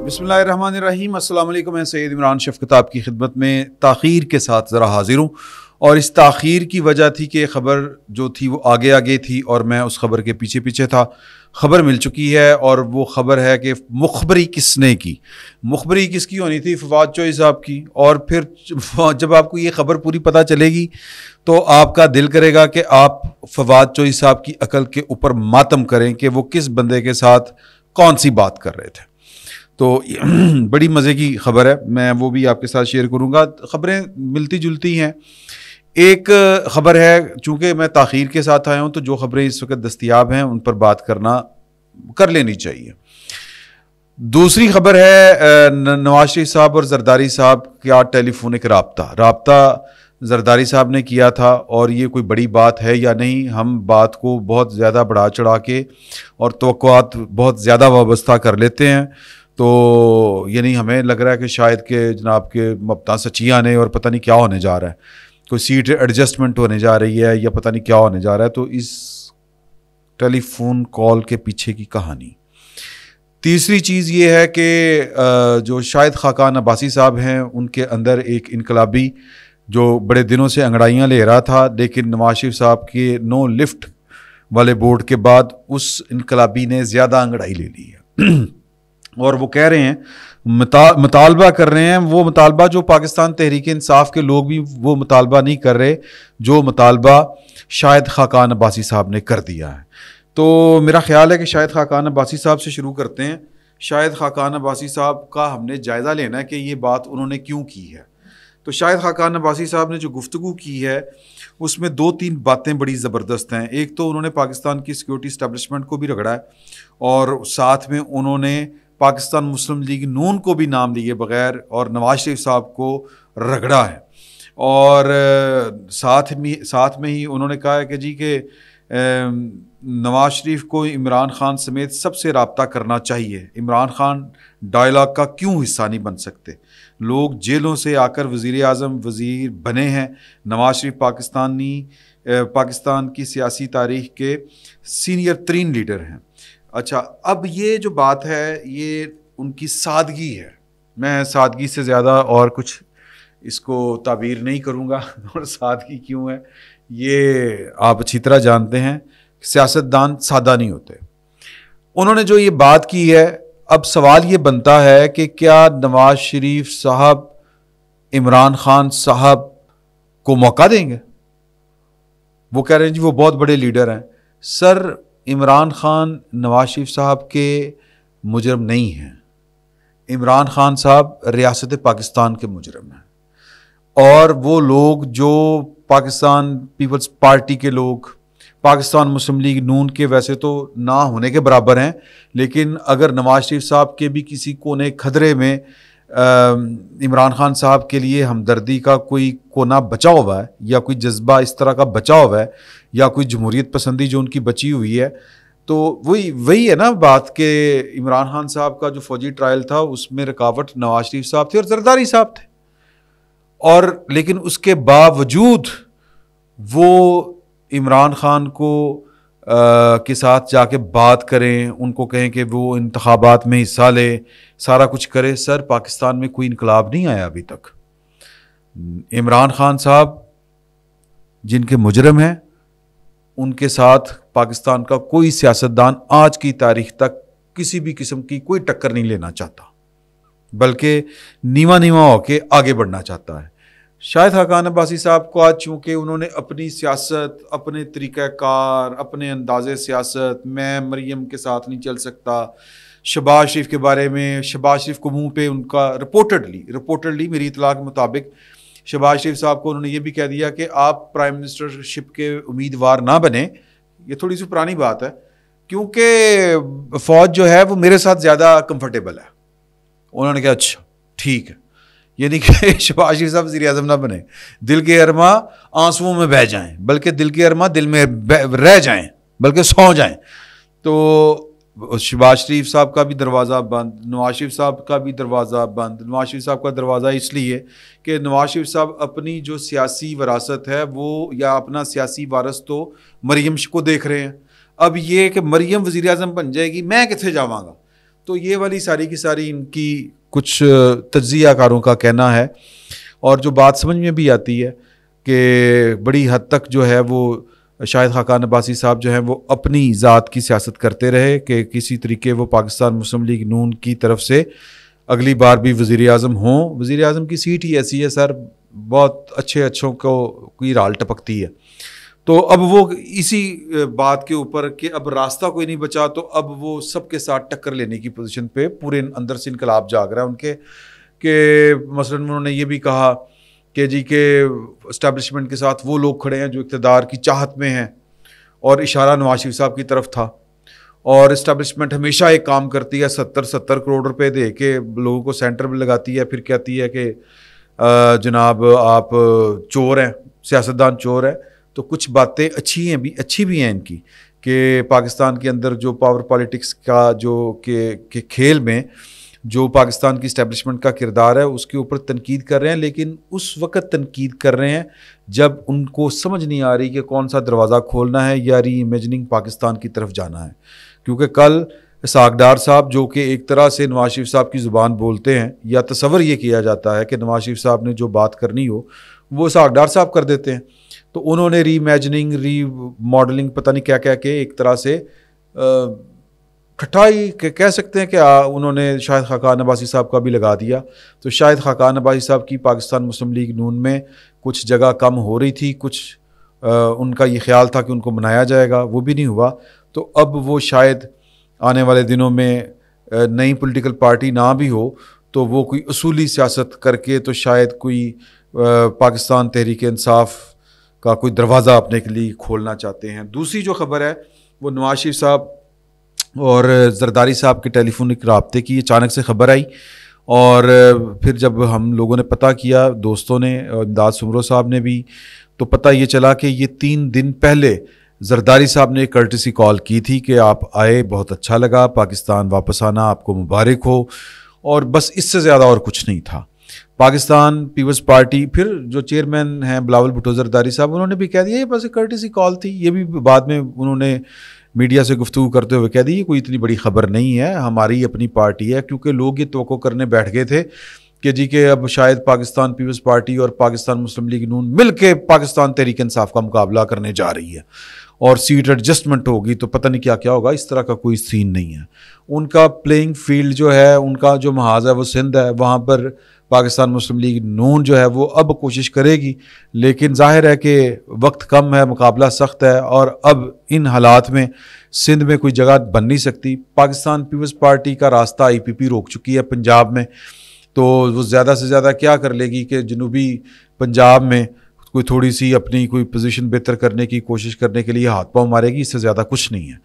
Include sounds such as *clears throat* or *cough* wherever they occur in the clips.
बसमीम अल्लाम मैं सैद इमरान शफकत आपकी खिदमत में तखीर के साथ ज़रा हाज़िर हूँ और इस तखीर की वजह थी कि ख़बर जो थी वो आगे आगे थी और मैं उस ख़बर के पीछे पीछे था ख़बर मिल चुकी है और वो ख़बर है कि मुखबरी किसने की मुखबरी किसकी होनी थी फवाद चोई साहब की और फिर जब आपको ये ख़बर पूरी पता चलेगी तो आपका दिल करेगा कि आप फवाद चोई साहब की अकल के ऊपर मातम करें कि वो किस बंदे के साथ कौन सी बात कर रहे थे तो *clears throat* बड़ी मज़े की खबर है मैं वो भी आपके साथ शेयर करूँगा ख़बरें मिलती जुलती हैं एक खबर है चूँकि मैं तखीर के साथ आया हूँ तो जो ख़बरें इस वक्त दस्तियाब हैं उन पर बात करना कर लेनी चाहिए दूसरी खबर है नवाज शरीफ साहब और जरदारी साहब का टेलीफोनिक रबता रबता जरदारी साहब ने किया था और ये कोई बड़ी बात है या नहीं हम बात को बहुत ज़्यादा बढ़ा चढ़ा के और तो बहुत ज़्यादा वाबस्ता कर लेते हैं तो ये नहीं हमें लग रहा है कि शायद के जनाब के मबता सचियाँ ने और पता नहीं क्या होने जा रहा है कोई सीट एडजस्टमेंट होने जा रही है या पता नहीं क्या होने जा रहा है तो इस टेलीफोन कॉल के पीछे की कहानी तीसरी चीज़ ये है कि जो शायद खाकान अब्बासी साहब हैं उनके अंदर एक इनकलाबी जो बड़े दिनों से अंगड़ाइयाँ ले रहा था लेकिन नवाज शरीफ साहब के नो लिफ्ट वाले बोर्ड के बाद उस इनकलाबी ने ज़्यादा अंगड़ाई ले ली है *clears throat* और वो कह रहे हैं मुतालबा कर रहे हैं वो मुतालबा जो पाकिस्तान तहरीक इंसाफ के लोग भी वो मुतालबा नहीं कर रहे जो मुतालबा शायद खाकान अब्बासी साहब ने कर दिया है तो मेरा ख्याल है कि शायद खाकान अब्बासी साहब से शुरू करते हैं शायद खाकान अब्बासी साहब का हमने जायज़ा लेना है कि ये बात उन्होंने क्यों की है तो शायद खाकान अब्बासी साहब ने जो गुफ्तु की है उसमें दो तीन बातें बड़ी ज़बरदस्त हैं एक तो उन्होंने पाकिस्तान की सिक्योरिटी इस्टबलिशमेंट को भी रगड़ा है और साथ में उन्होंने पाकिस्तान मुस्लिम लीग नून को भी नाम लिए बगैर और नवाज शरीफ साहब को रगड़ा है और साथ में साथ में ही उन्होंने कहा है कि जी के नवाज शरीफ को इमरान खान समेत सबसे रबता करना चाहिए इमरान खान डायलाग का क्यों हिस्सा नहीं बन सकते लोग जेलों से आकर वज़ी अजम वज़ीर बने हैं नवाज शरीफ पाकिस्तानी पाकिस्तान की सियासी तारीख के सीनियर तरीन लीडर हैं अच्छा अब ये जो बात है ये उनकी सादगी है मैं सादगी से ज़्यादा और कुछ इसको ताबीर नहीं करूँगा *laughs* और सादगी क्यों है ये आप अच्छी तरह जानते हैं सियासतदान सादा नहीं होते उन्होंने जो ये बात की है अब सवाल ये बनता है कि क्या नवाज शरीफ साहब इमरान खान साहब को मौका देंगे वो कह रहे हैं जी वो बहुत बड़े लीडर हैं सर इमरान ख़ान नवाज शरीफ साहब के मुजरम नहीं हैं इमरान ख़ान साहब रियासत पाकिस्तान के मुजरम हैं और वो लोग जो पाकिस्तान पीपल्स पार्टी के लोग पाकिस्तान मुस्लिम लीग नून के वैसे तो ना होने के बराबर हैं लेकिन अगर नवाज शरीफ साहब के भी किसी कोने खदरे में इमरान खान साहब के लिए हमदर्दी का कोई कोना बचा हुआ है या कोई जज्बा इस तरह का बचा हुआ है या कोई जमहूरीत पसंदी जो उनकी बची हुई है तो वही वही है ना बात के इमरान खान साहब का जो फौजी ट्रायल था उसमें रुकावट नवाज शरीफ साहब थे और जरदारी साहब थे और लेकिन उसके बावजूद वो इमरान खान को के साथ जाके बात करें उनको कहें कि वो इंतबात में हिस्सा ले सारा कुछ करे सर पाकिस्तान में कोई इनकलाब नहीं आया अभी तक इमरान खान साहब जिनके मुजरम हैं उनके साथ पाकिस्तान का कोई सियासतदान आज की तारीख तक किसी भी किस्म की कोई टक्कर नहीं लेना चाहता बल्कि नीवा नीवा होके आगे बढ़ना चाहता है शायद हकान अब्बासी साहब को आज चूँकि उन्होंने अपनी सियासत अपने तरीक़ाकार अपने अंदाज सियासत मैं मरीम के साथ नहीं चल सकता शबाज शरीफ के बारे में शबाज शरीफ को मुँह पे उनका रिपोर्टली रिपोर्टली मेरी इतला के मुताबिक शबाज शरीफ साहब को उन्होंने ये भी कह दिया कि आप प्राइम मिनिस्टरशिप के उम्मीदवार ना बने ये थोड़ी सी पुरानी बात है क्योंकि फ़ौज जो है वो मेरे साथ ज़्यादा कम्फर्टेबल है उन्होंने कहा अच्छा ठीक है यानी कि *laughs* शबाज शरीफ साहब वजी अजम ना बने दिल के अरमा आंसुओं में बह जाएं बल्कि दिल के अरमा दिल में रह जाएं बल्कि सौ जाएं तो शबाज शरीफ साहब का भी दरवाज़ा बंद नवाज शरीफ साहब का भी दरवाज़ा बंद नवाज शरीफ साहब का दरवाज़ा इसलिए कि नवाज शरीफ साहब अपनी जो सियासी वरासत है वो या अपना सियासी वारस तो मरीम को देख रहे हैं अब ये कि मरीम वज़ी अजम बन जाएगी मैं कितने जावगा तो ये वाली सारी की सारी इनकी कुछ तजियाकारों का कहना है और जो बात समझ में भी आती है कि बड़ी हद तक जो है वो शाहिद खाकान अब्बासी साहब जो हैं वो अपनी ज़ात की सियासत करते रहे कि किसी तरीके वो पाकिस्तान मुस्लिम लीग नून की तरफ से अगली बार भी वज़ी अजम हों वज़ी अजम की सीट ही ऐसी है सर बहुत अच्छे अच्छों को की राल टपकती है तो अब वो इसी बात के ऊपर कि अब रास्ता कोई नहीं बचा तो अब वो सबके साथ टक्कर लेने की पोजीशन पे पूरे अंदर से इनकलाब जाग रहा है उनके कि मसलन उन्होंने ये भी कहा कि जी के इस्टेबलिशमेंट के साथ वो लोग खड़े हैं जो इकतदार की चाहत में हैं और इशारा नवाज शरीफ साहब की तरफ था और इस्टेबलिशमेंट हमेशा एक काम करती है सत्तर सत्तर करोड़ रुपए दे के लोगों को सेंटर में लगाती है फिर कहती है कि जनाब आप चोर हैं सियासतदान चोर हैं तो कुछ बातें अच्छी हैं भी अच्छी भी हैं इनकी कि पाकिस्तान के अंदर जो पावर पॉलिटिक्स का जो के, के खेल में जो पाकिस्तान की इस्टेबलिशमेंट का किरदार है उसके ऊपर तनकीद कर रहे हैं लेकिन उस वक्त तनकीद कर रहे हैं जब उनको समझ नहीं आ रही कि कौन सा दरवाज़ा खोलना है या री इमेजनिंग पाकिस्तान की तरफ जाना है क्योंकि कल सागडार साहब जो कि एक तरह से नवाज शरीफ साहब की ज़ुबान बोलते हैं या तस्वर ये किया जाता है कि नवाज शरीफ साहब ने जो बात करनी हो वो सागडार साहब कर देते हैं तो उन्होंने री इमेजनिंग री मॉडलिंग पता नहीं क्या क्या के एक तरह से खटाई कह सकते हैं कि आ, उन्होंने शाहिद खाकान अब्बासी साहब का भी लगा दिया तो शाहिद खाकान अब्बासी साहब की पाकिस्तान मुस्लिम लीग नून में कुछ जगह कम हो रही थी कुछ आ, उनका ये ख्याल था कि उनको मनाया जाएगा वो भी नहीं हुआ तो अब वो शायद आने वाले दिनों में नई पॉलिटिकल पार्टी ना भी हो तो वो कोई असूली सियासत करके तो शायद कोई पाकिस्तान तहरीक इंसाफ का कोई दरवाज़ा अपने के लिए खोलना चाहते हैं दूसरी जो खबर है वो नवाज शरीफ साहब और जरदारी साहब के टेलीफोनिक रबते की अचानक से खबर आई और फिर जब हम लोगों ने पता किया दोस्तों ने इमदाद सुमरों साहब ने भी तो पता ये चला कि ये तीन दिन पहले जरदारी साहब ने एक कर्टसी कॉल की थी कि आप आए बहुत अच्छा लगा पाकिस्तान वापस आना आपको मुबारक हो और बस इससे ज़्यादा और कुछ नहीं था पाकिस्तान पीपल्स पार्टी फिर जो चेयरमैन हैं बिलावल भुटो जरदारी साहब उन्होंने भी कह दिया ये बस एक सी कॉल थी ये भी बाद में उन्होंने मीडिया से गुफ्तु करते हुए कह दी ये कोई इतनी बड़ी खबर नहीं है हमारी अपनी पार्टी है क्योंकि लोग ये तो करने बैठ गए थे कि जी के अब शायद पाकिस्तान पीपल्स पार्टी और पाकिस्तान मुस्लिम लीग नून मिल के पाकिस्तान तहरीक इंसाफ का मुकाबला करने जा रही है और सीट एडजस्टमेंट होगी तो पता नहीं क्या क्या होगा इस तरह का कोई सीन नहीं है उनका प्लेइंग फील्ड जो है उनका जो महाज है वो सिंध है वहाँ पर पाकिस्तान मुस्लिम लीग नून जो है वो अब कोशिश करेगी लेकिन जाहिर है कि वक्त कम है मुकाबला सख्त है और अब इन हालात में सिंध में कोई जगह बन नहीं सकती पाकिस्तान पीपल्स पार्टी का रास्ता आईपीपी रोक चुकी है पंजाब में तो वो ज़्यादा से ज़्यादा क्या कर लेगी कि जनूबी पंजाब में कोई थोड़ी सी अपनी कोई पोजीशन बेहतर करने की कोशिश करने के लिए हाथ पाँव मारेगी इससे ज़्यादा कुछ नहीं है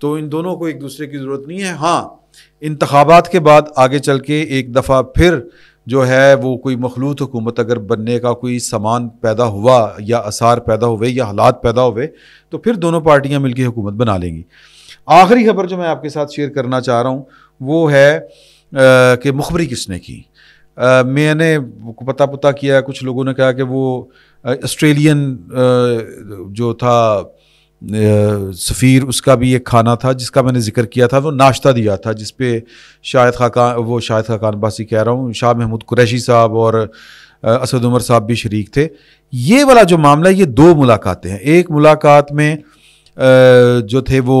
तो इन दोनों को एक दूसरे की ज़रूरत नहीं है हाँ इंतबात के बाद आगे चल के एक दफ़ा फिर जो है वो कोई मखलूत हुकूमत अगर बनने का कोई सामान पैदा हुआ या आसार पैदा हुए या हालात पैदा हुए तो फिर दोनों पार्टियाँ मिलकर हुकूमत बना लेंगी आखिरी खबर जो मैं आपके साथ शेयर करना चाह रहा हूँ वो है कि मुखबरी किसने की आ, मैंने पता पता किया कुछ लोगों ने कहा कि वो ऑस्ट्रेलियन जो था सफ़ीर उसका भी एक खाना था जिसका मैंने जिक्र किया था वो नाश्ता दिया था जिस पे शाहिद खाकान वो शाहिद खाकान बासी कह रहा हूँ शाह महमूद कुरैशी साहब और असद उमर साहब भी शरीक थे ये वाला जो मामला है ये दो मुलाकातें हैं एक मुलाकात में जो थे वो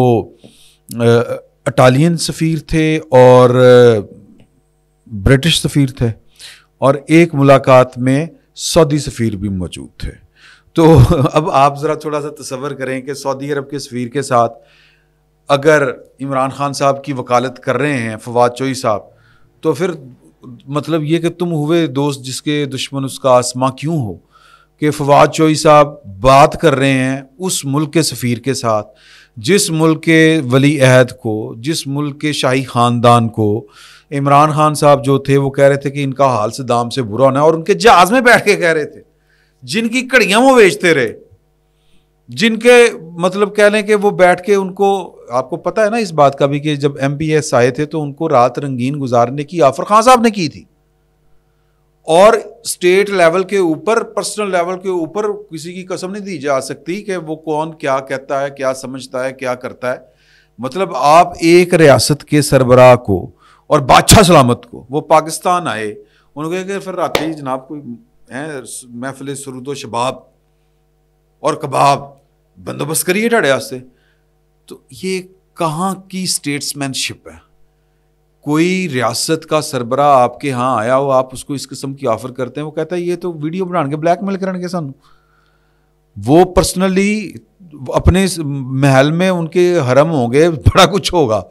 अटालियन सफ़ीर थे और ब्रिटिश सफ़ीर थे और एक मुलाकात में सऊदी सफ़ीर भी मौजूद थे तो *laughs* अब आप ज़रा थोड़ा सा तस्वर करें कि सऊदी अरब के सफ़ीर के साथ अगर इमरान खान साहब की वकालत कर रहे हैं फवाद चोई साहब तो फिर मतलब ये कि तुम हुए दोस्त जिसके दुश्मन उसका आसमां क्यों हो कि फवाद चोई साहब बात कर रहे हैं उस मुल्क के सफ़ीर के साथ जिस मुल्क के वली अहद को जिस मुल्क के शाही ख़ानदान को इमरान खान साहब जो थे वो कह रहे थे कि इनका हाल से दाम से बुरा होना है और उनके जहाज़ में बैठ के कह रहे थे जिनकी कड़ियाँ वो बेचते रहे जिनके मतलब कह लें कि वो बैठ के उनको आपको पता है ना इस बात का भी कि जब एम पी एस आए थे तो उनको रात रंगीन गुजारने की आफर खान साहब ने की थी और स्टेट लेवल के ऊपर पर्सनल लेवल के ऊपर किसी की कसम नहीं दी जा सकती कि वो कौन क्या कहता है क्या समझता है क्या करता है मतलब आप एक रियासत के सरबराह को और बादशाह सलामत को वो पाकिस्तान आए उन्होंने कहा कि फिर रात ही जनाब कोई महफिल सरूदो शबाब और कबाब बंदोबस्त करिए ढड़े वास्ते तो ये कहाँ की स्टेट्समैनशिप है कोई रियासत का सरबरा आपके यहाँ आया हो आप उसको इस किस्म की ऑफर करते हैं वो कहता है ये तो वीडियो बना के ब्लैकमेल करे सू वो पर्सनली अपने महल में उनके हरम होंगे बड़ा कुछ होगा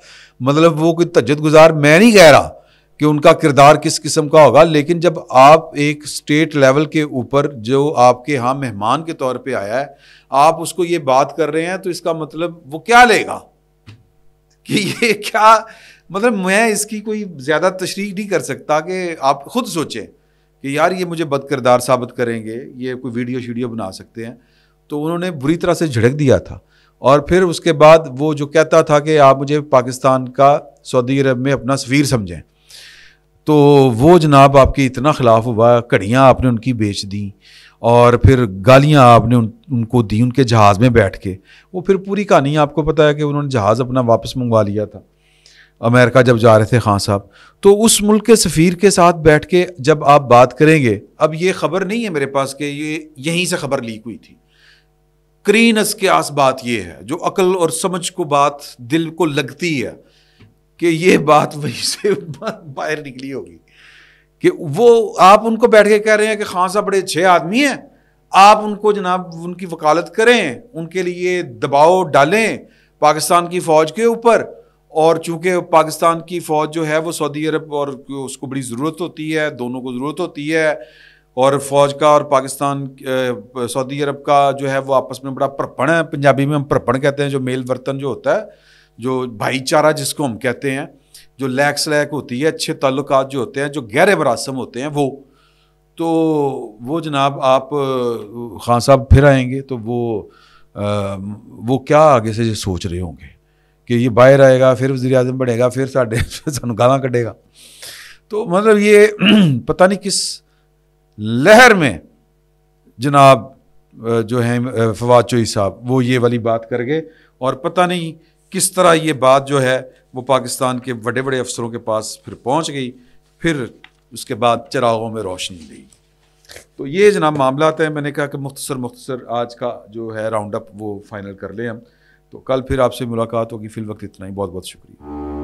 मतलब वो कोई तजत गुजार मैं नहीं कह रहा कि उनका किरदार किस किस्म का होगा लेकिन जब आप एक स्टेट लेवल के ऊपर जो आपके यहाँ मेहमान के तौर पे आया है आप उसको ये बात कर रहे हैं तो इसका मतलब वो क्या लेगा कि ये क्या मतलब मैं इसकी कोई ज़्यादा तशरीक नहीं कर सकता कि आप खुद सोचें कि यार ये मुझे बद किरदार साबित करेंगे ये कोई वीडियो शीडियो बना सकते हैं तो उन्होंने बुरी तरह से झड़क दिया था और फिर उसके बाद वो जो कहता था कि आप मुझे पाकिस्तान का सऊदी अरब में अपना सफ़ीर समझें तो वो जनाब आपके इतना ख़िलाफ़ हुआ घड़ियाँ आपने उनकी बेच दी और फिर गालियाँ आपने उन उनको दी उनके जहाज़ में बैठ के वो फिर पूरी कहानी आपको पता है कि उन्होंने जहाज़ अपना वापस मंगवा लिया था अमेरिका जब जा रहे थे खान साहब तो उस मुल्क के सफ़ीर के साथ बैठ के जब आप बात करेंगे अब ये खबर नहीं है मेरे पास कि ये यहीं से खबर लीक हुई थी करीनस के आस बात ये है जो अकल और समझ को बात दिल को लगती है कि ये बात वहीं से *laughs* बाहर निकली होगी कि वो आप उनको बैठ के कह रहे हैं कि खान साहब बड़े अच्छे आदमी हैं आप उनको जनाब उनकी वकालत करें उनके लिए दबाव डालें पाकिस्तान की फ़ौज के ऊपर और चूंकि पाकिस्तान की फ़ौज जो है वो सऊदी अरब और उसको बड़ी ज़रूरत होती है दोनों को ज़रूरत होती है और फ़ौज का और पाकिस्तान सऊदी अरब का जो है वो आपस में बड़ा प्रपण है पंजाबी में हम प्रपण कहते हैं जो मेल बर्तन जो होता है जो भाईचारा जिसको हम कहते हैं जो लैक स्लैक होती है अच्छे ताल्लुक जो होते हैं जो गहरे वरासम होते हैं वो तो वो जनाब आप खान साहब फिर आएंगे तो वो आ, वो क्या आगे से सोच रहे होंगे कि ये बाहर आएगा फिर वजी अजम बढ़ेगा फिर साढ़े सू गां कटेगा तो मतलब ये *clears throat* पता नहीं किस लहर में जनाब जो हैं फवाद चोई साहब वो ये वाली बात कर गए और पता नहीं किस तरह ये बात जो है वो पाकिस्तान के बड़े बड़े अफसरों के पास फिर पहुंच गई फिर उसके बाद चरागों में रोशनी गई तो ये जनाब मामला है मैंने कहा कि मुख्तसर मुख्तसर आज का जो है राउंड अप वो फाइनल कर लें हम तो कल फिर आपसे मुलाकात होगी फ़िल वक्त इतना ही बहुत बहुत शुक्रिया